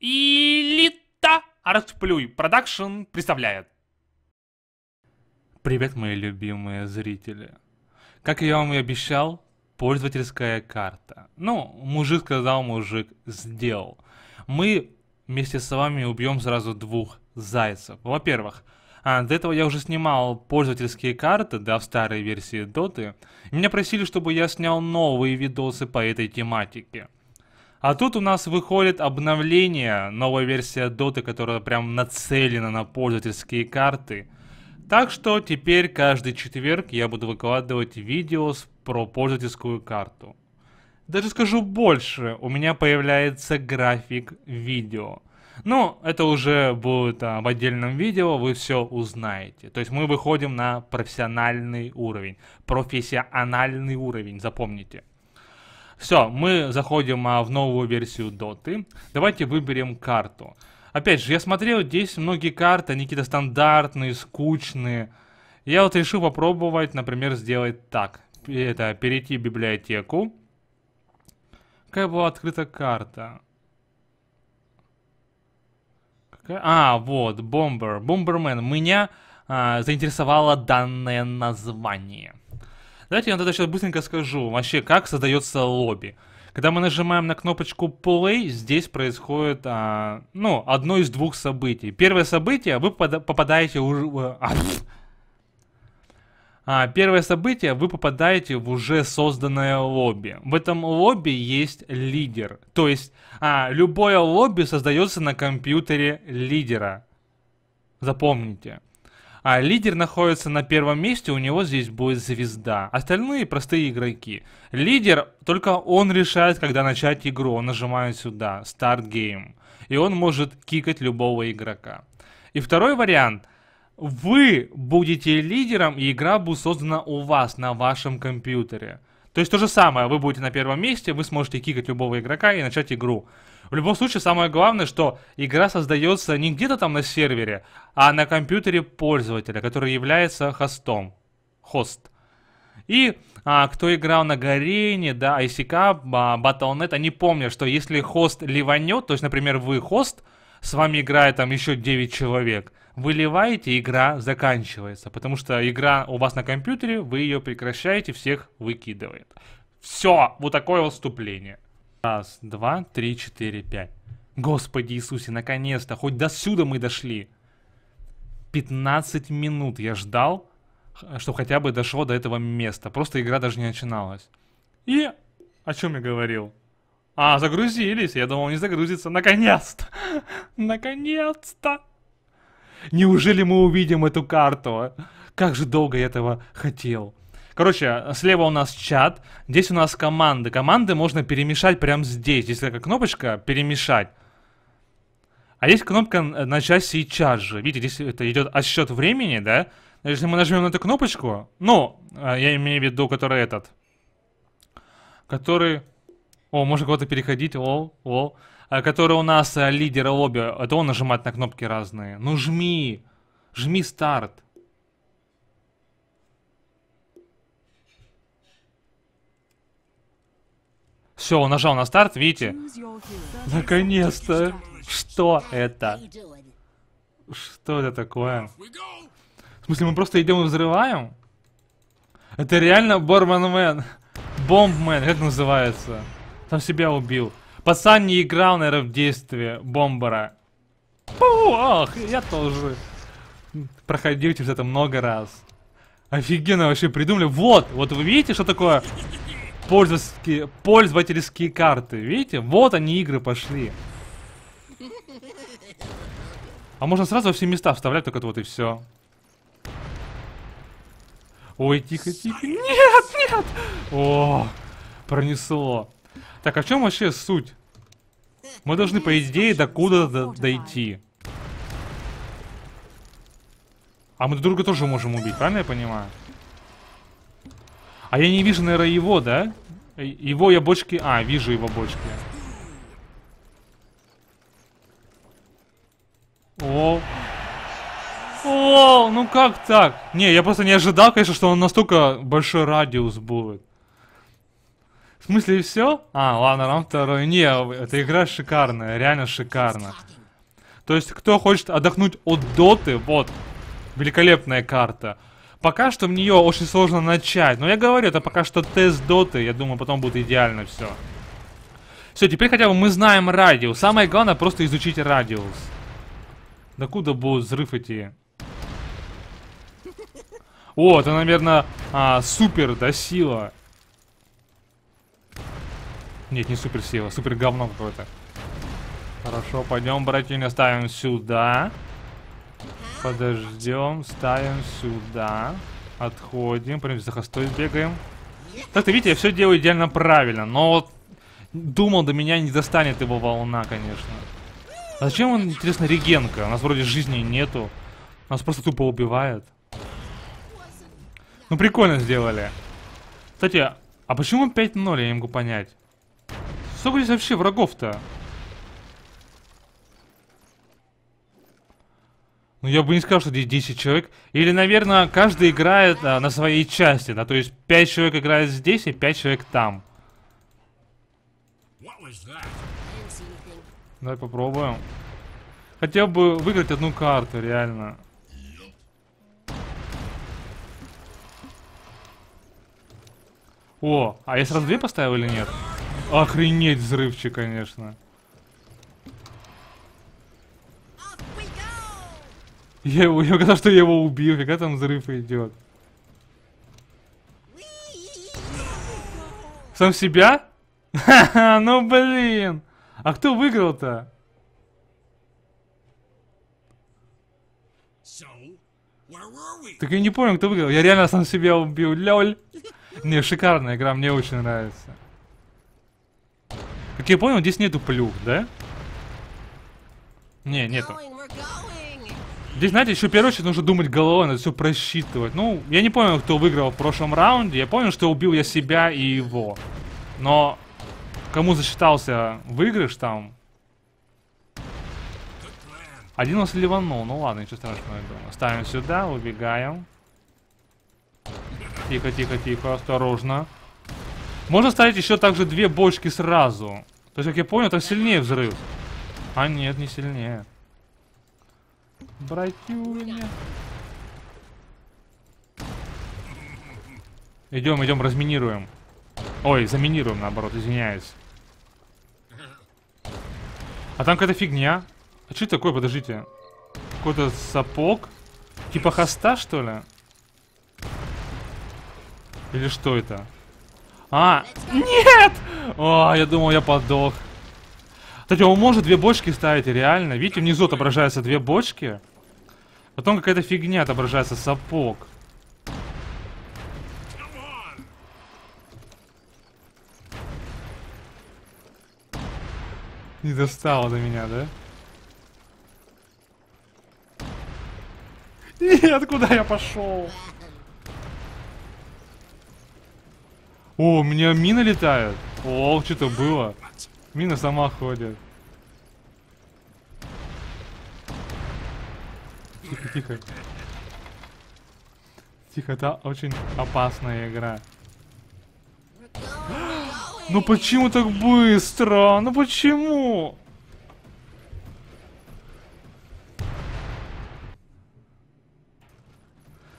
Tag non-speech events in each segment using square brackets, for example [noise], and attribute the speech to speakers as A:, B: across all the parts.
A: Элита Артплюй Продакшн представляет. Привет, мои любимые зрители. Как я вам и обещал, пользовательская карта. Ну, мужик сказал, мужик сделал. Мы вместе с вами убьем сразу двух зайцев. Во-первых, а, до этого я уже снимал пользовательские карты, да, в старой версии Доты. Меня просили, чтобы я снял новые видосы по этой тематике. А тут у нас выходит обновление, новая версия Dota, которая прям нацелена на пользовательские карты. Так что теперь каждый четверг я буду выкладывать видео про пользовательскую карту. Даже скажу больше, у меня появляется график видео. Ну, это уже будет а, в отдельном видео, вы все узнаете. То есть мы выходим на профессиональный уровень, профессиональный уровень, запомните. Все, мы заходим а, в новую версию Доты. Давайте выберем карту. Опять же, я смотрел, здесь многие карты, они какие-то стандартные, скучные. Я вот решил попробовать, например, сделать так. Это, перейти в библиотеку. Какая была открыта карта? Какая? А, вот, бомбер. Бомбермен. Меня а, заинтересовало данное название. Давайте я вам тогда сейчас быстренько скажу, вообще, как создается лобби. Когда мы нажимаем на кнопочку Play, здесь происходит, а, ну, одно из двух событий. Первое событие, вы попадаете уже... А, а, первое событие, вы попадаете в уже созданное лобби. В этом лобби есть лидер. То есть, а, любое лобби создается на компьютере лидера. Запомните. А лидер находится на первом месте, у него здесь будет звезда. Остальные простые игроки. Лидер, только он решает, когда начать игру. Он нажимает сюда, Start Game. И он может кикать любого игрока. И второй вариант. Вы будете лидером, и игра будет создана у вас, на вашем компьютере. То есть то же самое, вы будете на первом месте, вы сможете кикать любого игрока и начать игру. В любом случае, самое главное, что игра создается не где-то там на сервере, а на компьютере пользователя, который является хостом. Хост. И а, кто играл на Гарене, да, ICK, а, Battle.net, они помнят, что если хост ливанет, то есть, например, вы хост, с вами играет там еще 9 человек, выливаете, игра заканчивается, потому что игра у вас на компьютере, вы ее прекращаете, всех выкидывает. Все, вот такое вступление. Раз, два, три, четыре, пять. Господи Иисусе, наконец-то, хоть до сюда мы дошли. 15 минут я ждал, чтобы хотя бы дошло до этого места. Просто игра даже не начиналась. И о чем я говорил? А, загрузились. Я думал, не загрузится. Наконец-то! [laughs] Наконец-то! Неужели мы увидим эту карту? А? Как же долго я этого хотел. Короче, слева у нас чат, здесь у нас команды. Команды можно перемешать прямо здесь. Здесь такая кнопочка «Перемешать». А есть кнопка «Начать сейчас же». Видите, здесь это идет отсчет времени, да? Если мы нажмем на эту кнопочку, ну, а, я имею в виду, который этот, который... О, можно кого-то переходить, о, о. А, который у нас э, а, лидеры лобби, это он нажимает на кнопки разные. Ну жми, жми старт. Все, он нажал на старт, видите? Наконец-то! Что это? Что это такое? В смысле, мы просто идем и взрываем? Это реально Борманмен. Бомбмен, как называется? Там себя убил. Пацан не играл, наверное, в действие бомбара. Ох, я тоже. Проходил через это много раз. Офигенно вообще придумали. Вот, вот вы видите, что такое пользовательские, пользовательские карты. Видите? Вот они игры пошли. А можно сразу во все места вставлять только вот и все. Ой, тихо, тихо. Нет, нет. О, пронесло. Так, а в чем вообще суть? Мы должны, по идее, до куда-то дойти. А мы друг друга тоже можем убить, правильно я понимаю? А я не вижу, наверное, его, да? Его я бочки... А, вижу его бочки. О. О, ну как так? Не, я просто не ожидал, конечно, что он настолько большой радиус будет. В смысле, и все? А, ладно, раунд второй. Не, эта игра шикарная, реально шикарно. То есть, кто хочет отдохнуть от доты, вот, великолепная карта. Пока что в нее очень сложно начать. Но я говорю, это пока что тест доты. Я думаю, потом будет идеально все. Все, теперь хотя бы мы знаем радиус. Самое главное просто изучить радиус. Докуда будут взрыв эти? О, это, наверное, а, супер, да, сила. Нет, не супер сила, супер говно какое-то. Хорошо, пойдем, братья, ставим Сюда. Подождем, ставим сюда. Отходим, прям за хостой бегаем. так ты видите, я все делаю идеально правильно, но вот думал, до меня не достанет его волна, конечно. А зачем он, интересно, регенка? У нас вроде жизни нету. Нас просто тупо убивают. Ну, прикольно сделали. Кстати, а почему 5-0, я не могу понять. Сколько здесь вообще врагов-то? Ну, я бы не сказал, что здесь 10 человек. Или, наверное, каждый играет а, на своей части, да? То есть 5 человек играет здесь и 5 человек там. Давай попробуем. Хотел бы выиграть одну карту, реально. О, а я сразу две поставил или нет? Охренеть взрывчик, конечно. Я его, я когда что я его убил, когда там взрыв идет. Сам себя? ну блин. А кто выиграл-то? Так я не понял, кто выиграл. Я реально сам себя убил. Лёль. Не, шикарная игра, мне очень нравится. Как я понял, здесь нету плюх, да? Не, нету. Здесь, знаете, еще в первую очередь нужно думать головой, надо все просчитывать. Ну, я не помню, кто выиграл в прошлом раунде. Я помню, что убил я себя и его. Но кому засчитался выигрыш там? Один у нас ливанул. Ну ладно, ничего страшного, думаю. Ставим сюда, убегаем. Тихо, тихо, тихо, осторожно. Можно ставить еще также две бочки сразу. То есть, как я понял, это сильнее взрыв. А нет, не сильнее. Братюня. Идем, идем, разминируем. Ой, заминируем, наоборот, извиняюсь. А там какая-то фигня. А что это такое, подождите? Какой-то сапог? Типа хоста, что ли? Или что это? А, нет! О, а, я думал, я подох. Кстати, он может две бочки ставить, реально. Видите, внизу отображаются две бочки. Потом какая-то фигня отображается, сапог. Не достало до меня, да? Нет, куда я пошел? О, у меня мины летают. О, что-то было. Мина сама ходит. Тихо, тихо. Тихо, это очень опасная игра. Ну почему так быстро? Ну почему?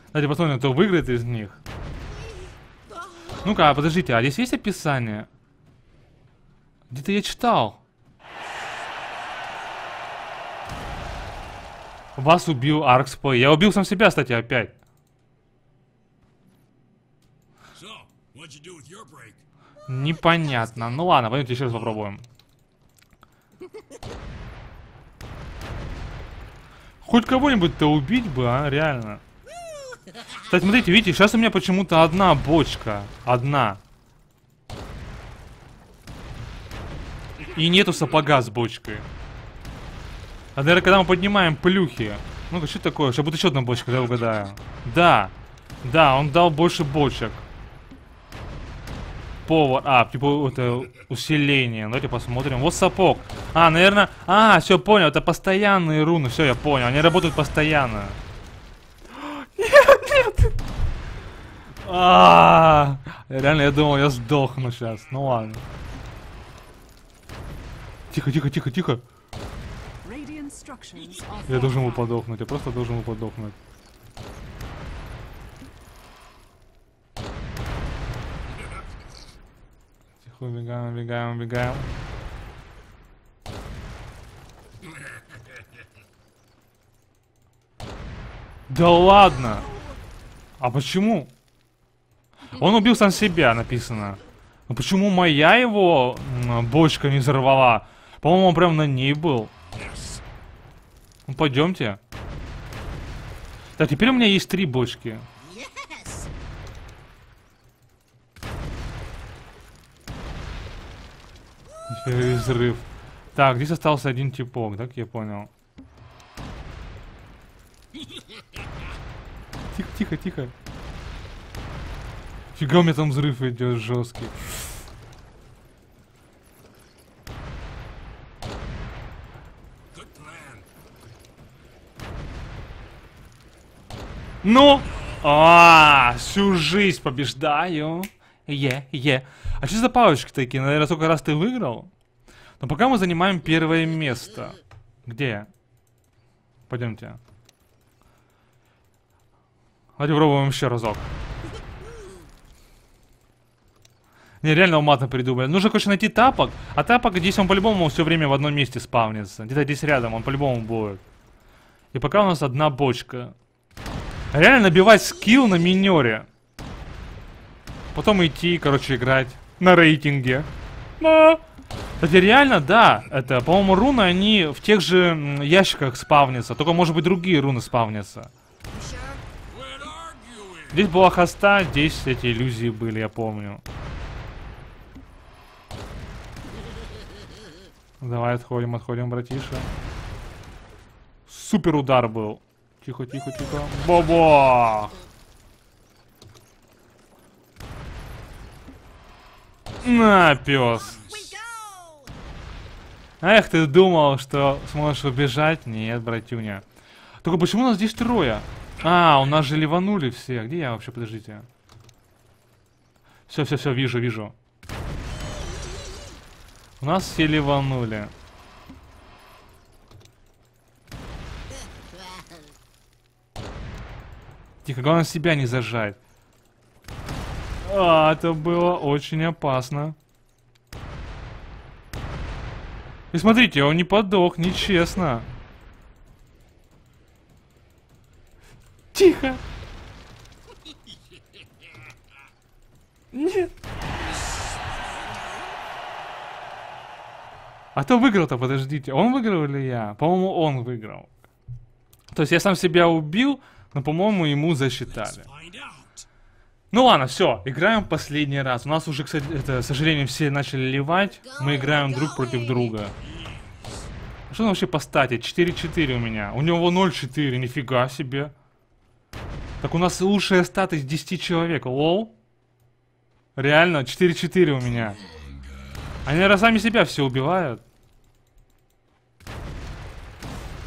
A: Кстати, посмотрим, кто выиграет из них. Ну-ка, подождите, а здесь есть описание? Где-то я читал. Вас убил Аркспой. Я убил сам себя, кстати, опять. Непонятно. Ну ладно, пойдемте еще раз попробуем. Хоть кого-нибудь-то убить бы, а, реально. Кстати, смотрите, видите, сейчас у меня почему-то одна бочка. Одна. И нету сапога с бочкой. А, наверное, когда мы поднимаем плюхи. Ну-ка, что такое? Сейчас будет еще одна бочка, я угадаю. Да. Да, он дал больше бочек. Повар. А, типа, это усиление. Давайте посмотрим. Вот сапог. А, наверное... А, все, понял. Это постоянные руны. Все, я понял. Они работают постоянно. Нет, нет. А, -а, -а, Реально, я думал, я сдохну сейчас. Ну ладно. Тихо, тихо, тихо, тихо. Я должен ему подохнуть, я просто должен ему подохнуть. Тихо, убегаем, убегаем, убегаем. Да ладно! А почему? Он убил сам себя, написано. Но почему моя его бочка не взорвала? По-моему, он прям на ней был. Ну, пойдемте. Так, теперь у меня есть три бочки. Взрыв. Так, здесь остался один типок, так я понял. Тихо, тихо, тихо. Фига у меня там взрыв идет жесткий. Ну! А, всю жизнь побеждаю. Е, е. А что за палочки такие? Наверное, сколько раз ты выиграл? Но пока мы занимаем первое место. Где я? Пойдемте. Давайте попробуем еще разок. Не, реально уматно придумали. Нужно, конечно, найти тапок. А тапок здесь он по-любому все время в одном месте спавнится. Где-то здесь рядом, он по-любому будет. И пока у нас одна бочка. Реально набивать скилл на минере. Потом идти, короче, играть на рейтинге. Но... Кстати, реально, да, это, по-моему, руны, они в тех же ящиках спавнятся, только, может быть, другие руны спавнятся. Здесь была хоста, здесь эти иллюзии были, я помню. Давай отходим, отходим, братиша. Супер удар был. Тихо, тихо, тихо. Бобо! На, пес. Эх, ты думал, что сможешь убежать? Нет, братюня. Только почему у нас здесь трое? А, у нас же ливанули все. Где я вообще? Подождите. Все, все, все, вижу, вижу. У нас все ливанули. Тихо, главное себя не зажать. А, это было очень опасно. И смотрите, он не подох, нечестно. Тихо! Нет! А то выиграл-то, подождите, он выиграл или я? По-моему, он выиграл. То есть я сам себя убил, но, ну, по-моему, ему засчитали. Ну ладно, все, играем последний раз. У нас уже, кстати, это, к сожалению, все начали ливать. Мы играем друг против друга. А что он вообще по стате? 4-4 у меня. У него 0-4, нифига себе. Так у нас лучшая стата из 10 человек, лол. Реально, 4-4 у меня. Они, наверное, сами себя все убивают.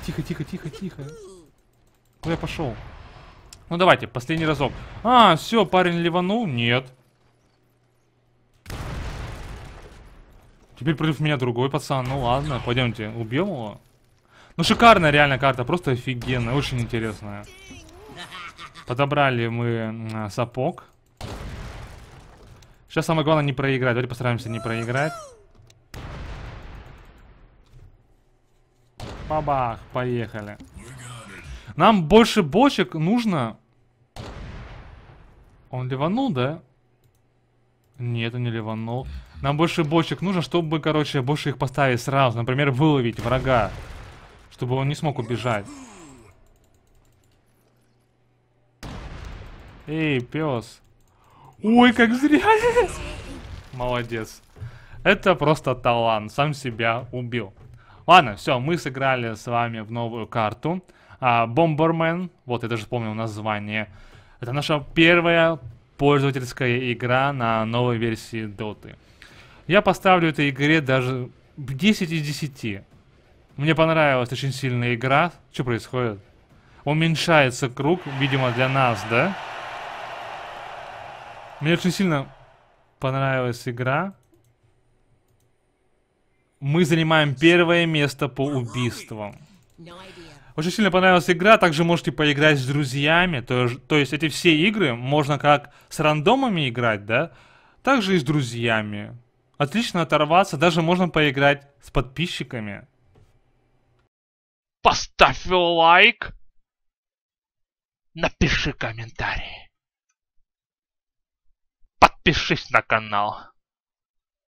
A: Тихо, тихо, тихо, тихо. Куда я пошел? Ну давайте, последний разок. А, все, парень ливанул? Нет. Теперь против меня другой пацан. Ну ладно, пойдемте. Убьем его. Ну шикарная реально карта, просто офигенная, очень интересная. Подобрали мы а, сапог. Сейчас самое главное не проиграть. Давайте постараемся не проиграть. Бабах, поехали. Нам больше бочек нужно он ливанул, да? Нет, он не ливанул. Нам больше бочек нужно, чтобы, короче, больше их поставить сразу. Например, выловить врага. Чтобы он не смог убежать. Эй, пес. Ой, как зря. Молодец. Это просто талант. Сам себя убил. Ладно, все, мы сыграли с вами в новую карту. А, Бомбермен, вот я даже помнил название. Это наша первая пользовательская игра на новой версии Доты. Я поставлю этой игре даже 10 из 10. Мне понравилась очень сильная игра. Что происходит? Уменьшается круг, видимо, для нас, да? Мне очень сильно понравилась игра. Мы занимаем первое место по убийствам. Очень сильно понравилась игра, также можете поиграть с друзьями, то, то есть эти все игры можно как с рандомами играть, да, также и с друзьями. Отлично оторваться, даже можно поиграть с подписчиками. Поставь лайк, напиши комментарий, подпишись на канал.